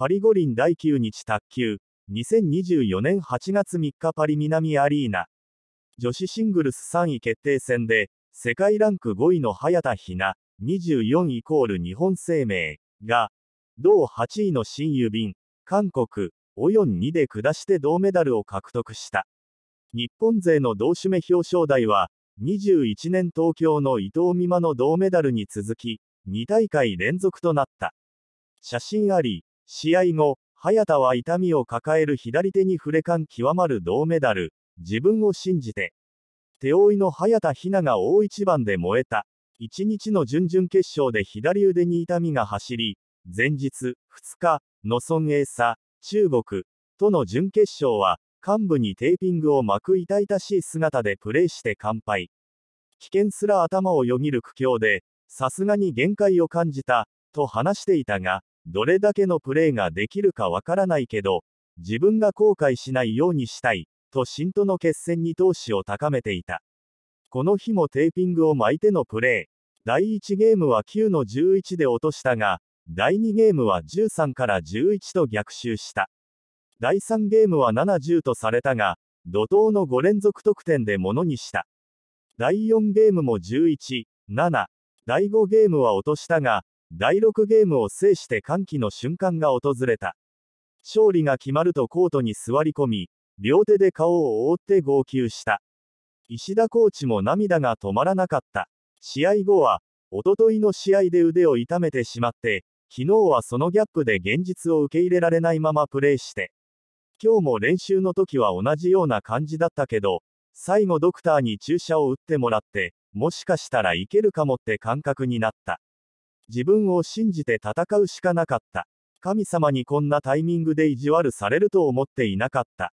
パリ五輪第9日卓球、2024年8月3日パリ南アリーナ。女子シングルス3位決定戦で、世界ランク5位の早田ひな、24イコール日本生命が、同8位の新郵便、韓国、オヨン2で下して銅メダルを獲得した。日本勢の同種目表彰台は、21年東京の伊藤美誠の銅メダルに続き、2大会連続となった。写真あり、試合後、早田は痛みを抱える左手に触れ感極まる銅メダル。自分を信じて。手負いの早田ひなが大一番で燃えた。1日の準々決勝で左腕に痛みが走り、前日、2日、の孫英サ、中国、との準決勝は、幹部にテーピングを巻く痛々しい姿でプレーして乾杯。危険すら頭をよぎる苦境で、さすがに限界を感じた、と話していたが、どれだけのプレーができるかわからないけど、自分が後悔しないようにしたい、と新との決戦に闘志を高めていた。この日もテーピングを巻いてのプレー。第1ゲームは9の11で落としたが、第2ゲームは13から11と逆襲した。第3ゲームは70とされたが、怒涛の5連続得点でものにした。第4ゲームも11、7。第5ゲームは落としたが、第6ゲームを制して歓喜の瞬間が訪れた。勝利が決まるとコートに座り込み、両手で顔を覆って号泣した。石田コーチも涙が止まらなかった。試合後は、おとといの試合で腕を痛めてしまって、昨日はそのギャップで現実を受け入れられないままプレーして。今日も練習の時は同じような感じだったけど、最後ドクターに注射を打ってもらって、もしかしたらいけるかもって感覚になった。自分を信じて戦うしかなかった。神様にこんなタイミングで意地悪されると思っていなかった。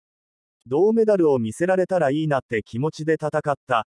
銅メダルを見せられたらいいなって気持ちで戦った。